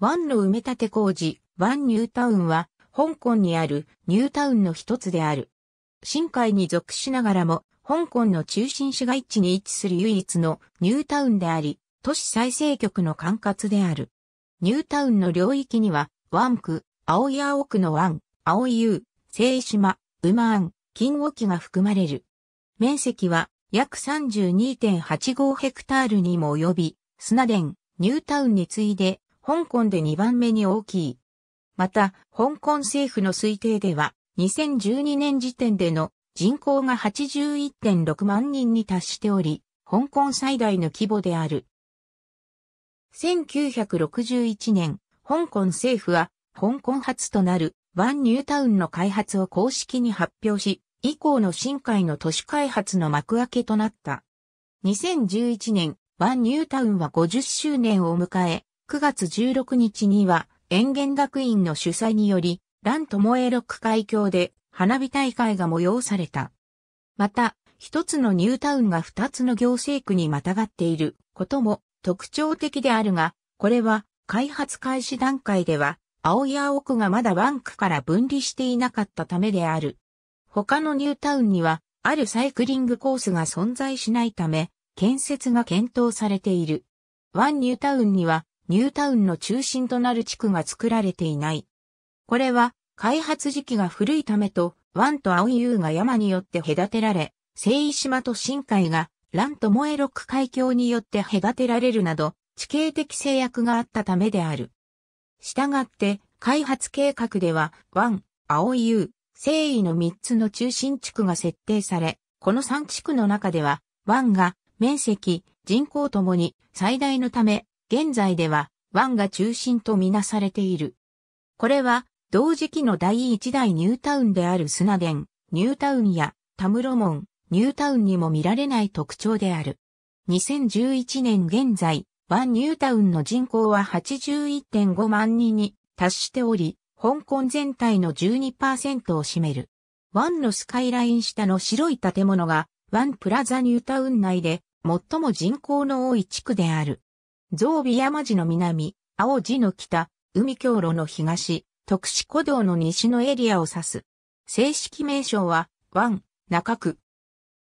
湾の埋め立て工事、湾ニュータウンは、香港にあるニュータウンの一つである。深海に属しながらも、香港の中心市街地に位置する唯一のニュータウンであり、都市再生局の管轄である。ニュータウンの領域には、湾区、青谷、青区の湾、青い湯、聖島、馬湾、金沖が含まれる。面積は約32.85ヘクタールにも及び、砂田、ニュータウンに次いで香港で2番目に大きい。また、香港政府の推定では、2012年時点での人口が81.6万人に達しており、香港最大の規模である。1961年、香港政府は、香港発となるワンニュータウンの開発を公式に発表し、以降の新海の都市開発の幕開けとなった。2011年、ワンニュータウンは50周年を迎え、9月16日には、園芸学院の主催により、蘭智江六海峡で花火大会が催された。また、一つのニュータウンが二つの行政区にまたがっていることも特徴的であるが、これは開発開始段階では、青や奥がまだ湾区から分離していなかったためである。他のニュータウンには、あるサイクリングコースが存在しないため、建設が検討されている。ワンニュータウンには、ニュータウンの中心となる地区が作られていない。これは開発時期が古いためと、湾と青優が山によって隔てられ、聖島と深海が、ランと萌六海峡によって隔てられるなど、地形的制約があったためである。したがって、開発計画では、湾、青優、聖衣の3つの中心地区が設定され、この3地区の中では、湾が面積、人口ともに最大のため、現在では湾が中心とみなされている。これは同時期の第一代ニュータウンであるスナデン、ニュータウンやタムロモン、ニュータウンにも見られない特徴である。2011年現在、ワンニュータウンの人口は81.5万人に達しており、香港全体の12%を占める。ワンのスカイライン下の白い建物が、ワンプラザニュータウン内で最も人口の多い地区である。増美山地の南、青地の北、海峡路の東、徳志古道の西のエリアを指す。正式名称は、湾、中区。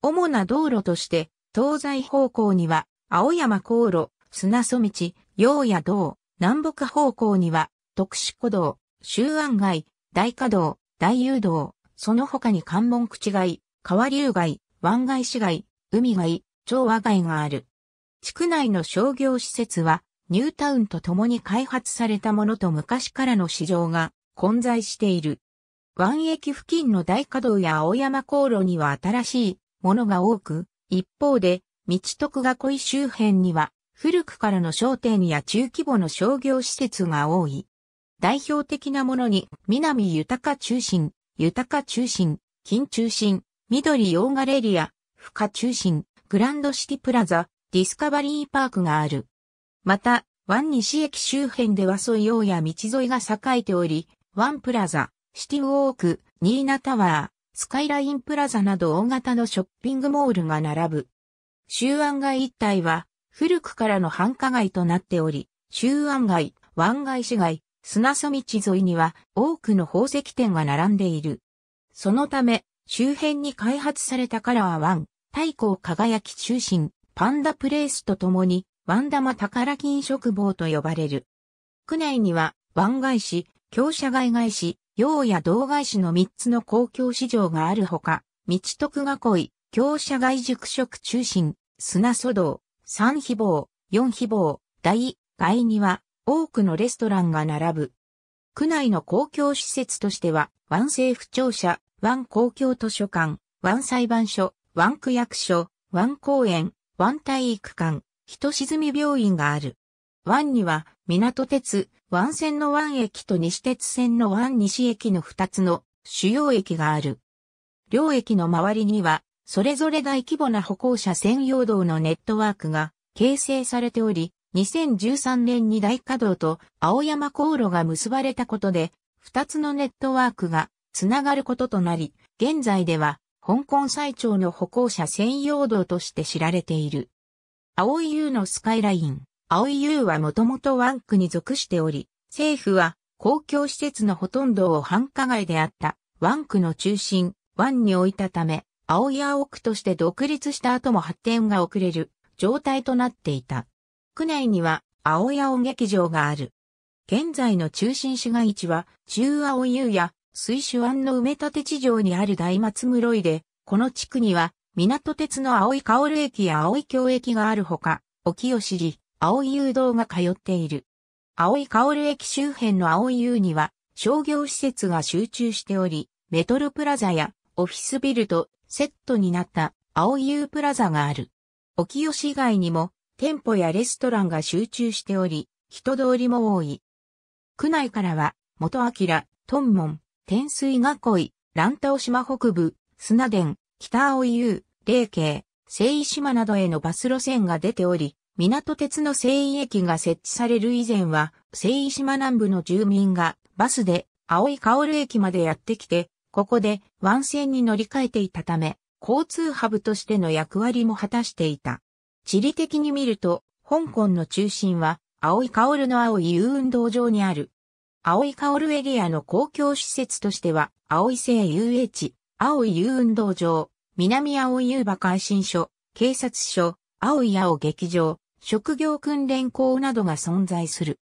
主な道路として、東西方向には、青山航路、砂曽道、洋野道、南北方向には、徳志古道、周安街、大華道、大遊道、その他に関門口街、川流街、湾外市街、海街、調和街がある。地区内の商業施設は、ニュータウンと共に開発されたものと昔からの市場が混在している。湾駅付近の大華道や青山航路には新しいものが多く、一方で、道徳濃い周辺には、古くからの商店や中規模の商業施設が多い。代表的なものに、南豊中心、豊中心、金中心、緑洋ガレリア、深中心、グランドシティプラザ、ディスカバリーパークがある。また、湾西駅周辺ではソ用や道沿いが栄えており、ワンプラザ、シティウォーク、ニーナタワー、スカイラインプラザなど大型のショッピングモールが並ぶ。周湾街一帯は古くからの繁華街となっており、周湾街、湾外市街、砂そ道沿いには多くの宝石店が並んでいる。そのため、周辺に開発されたカラー湾、太鼓輝き中心、パンダプレイスと共に、ワンダマ宝金食坊と呼ばれる。区内には、湾外市、強者街外市、洋や道外市の3つの公共市場があるほか、道徳囲い、強者街塾食中心、砂祖道、三非坊、四非坊、大、外には、多くのレストランが並ぶ。区内の公共施設としては、湾政府庁舎、湾公共図書館、湾裁判所、湾区役所、湾公園、湾体育館、人沈み病院がある。湾には、港鉄、湾線の湾駅と西鉄線の湾西駅の2つの主要駅がある。両駅の周りには、それぞれ大規模な歩行者専用道のネットワークが形成されており、2013年に大稼働と青山航路が結ばれたことで、2つのネットワークがつながることとなり、現在では香港最長の歩行者専用道として知られている。青い U のスカイライン。青い U はもともと湾区に属しており、政府は公共施設のほとんどを繁華街であった湾区の中心、湾に置いたため、青い青区として独立した後も発展が遅れる状態となっていた。区内には青い青劇場がある。現在の中心市街地は中青 U や水手湾の埋め立て地上にある大松室井で、この地区には、港鉄の青い薫駅や青い京駅があるほか、沖を知り、青い誘導が通っている。青い薫駅周辺の青い湯には、商業施設が集中しており、メトロプラザやオフィスビルとセットになった青い湯プラザがある。沖吉以外にも、店舗やレストランが集中しており、人通りも多い。区内からは、元明、トンモン、天水囲い、乱島島北部、砂田、北青湯、霊慶、聖島などへのバス路線が出ており、港鉄の聖衣駅が設置される以前は、聖島南部の住民がバスで青いる駅までやってきて、ここで湾線に乗り換えていたため、交通ハブとしての役割も果たしていた。地理的に見ると、香港の中心は、青いるの青い運動場にある、青井薫エリアの公共施設としては、青井製遊園地、青井遊運動場、南青井遊馬会心所、警察署、青井青劇場、職業訓練校などが存在する。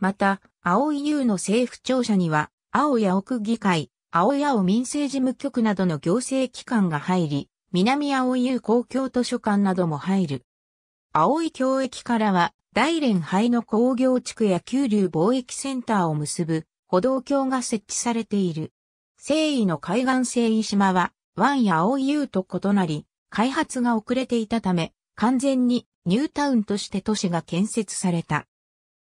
また、青井遊の政府庁舎には、青井青区議会、青井青民生事務局などの行政機関が入り、南青井遊公共図書館なども入る。青井教駅からは、大連杯の工業地区や九龍貿易センターを結ぶ歩道橋が設置されている。西位の海岸西位島は湾や青い湯と異なり、開発が遅れていたため、完全にニュータウンとして都市が建設された。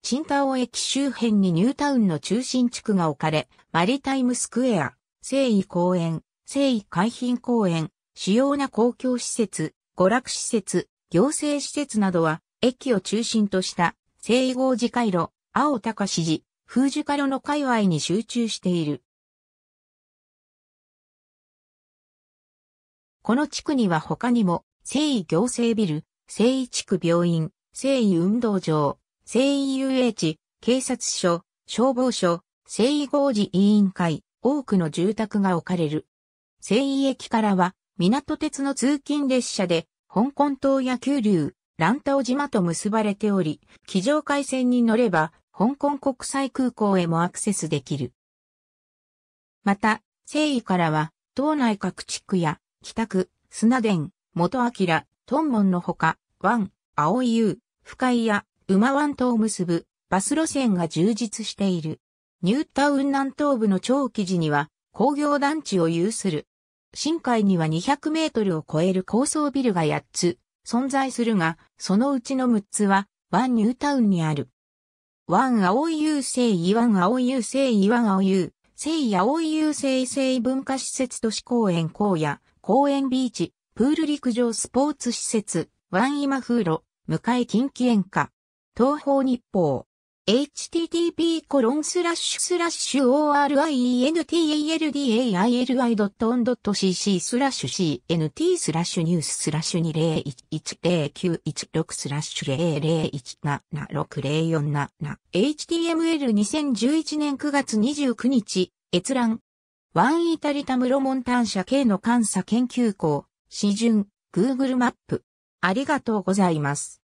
新ンタオ駅周辺にニュータウンの中心地区が置かれ、マリタイムスクエア、西位公園、西位海浜公園、主要な公共施設、娯楽施設、行政施設などは駅を中心とした西郷寺回路、青高市寺、風樹回路の界隈に集中している。この地区には他にも、西医行政ビル、西医地区病院、西医運動場、西医遊泳地、警察署、消防署、西医合事委員会、多くの住宅が置かれる。西医駅からは、港鉄の通勤列車で、香港島や九龍、乱太島と結ばれており、非上海線に乗れば、香港国際空港へもアクセスできる。また、誠意からは、島内各地区や、北区、砂田、元明、トンモンのほか、湾、青い湯、深井や、馬湾島を結ぶ、バス路線が充実している。ニュータウン南東部の長期時には、工業団地を有する。深海には200メートルを超える高層ビルが8つ、存在するが、そのうちの6つは、ワンニュータウンにある。ワン青い優勢イワン青い優勢イワン青優、聖青い優勢聖文化施設都市公園荒野、公園ビーチ、プール陸上スポーツ施設、ワン今風呂、向か近畿園下。東方日報。http コロンスラッシュスラッシュ o r i n t a l d a i l i o n c c スラッシュ cnt スラッシュニューススラッシュ20110916スラッシュ001760477 html2011 年9月29日閲覧ワンイタリタムロモンタン社系の監査研究校、詩順、グーグルマップ。ありがとうございます。